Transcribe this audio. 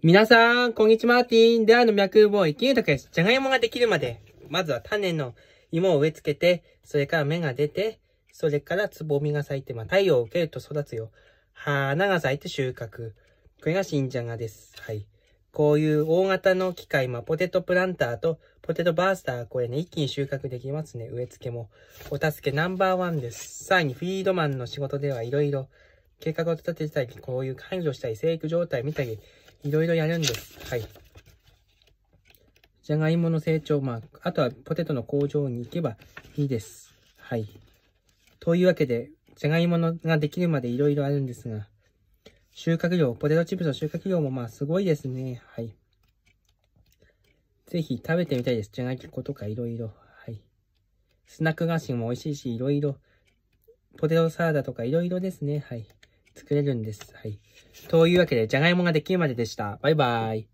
皆さん、こんにちは、ティーンであの脈を生きるだけです。じゃがいもができるまで、まずは種の芋を植え付けて、それから芽が出て、それからつぼみが咲いて、まあ、太陽を受けると育つよ。花が咲いて収穫。これが新じゃがです。はい。こういう大型の機械、まあ、ポテトプランターとポテトバースター、これね、一気に収穫できますね。植え付けも。お助けナンバーワンです。さらにフィードマンの仕事ではいろいろ計画を立てたり、こういう管理をしたり、生育状態見たり、いろいろやるんです。はい。じゃがいもの成長、まあ、あとはポテトの工場に行けばいいです。はい。というわけで、じゃがいものができるまでいろいろあるんですが、収穫量、ポテトチップスの収穫量もまあすごいですね。はい。ぜひ食べてみたいです。じゃがいことかいろいろ。はい。スナック菓子も美味しいし、いろいろ。ポテトサラダとかいろいろですね。はい。作れるんです。はい。というわけで、じゃがいもができるまででした。バイバイ。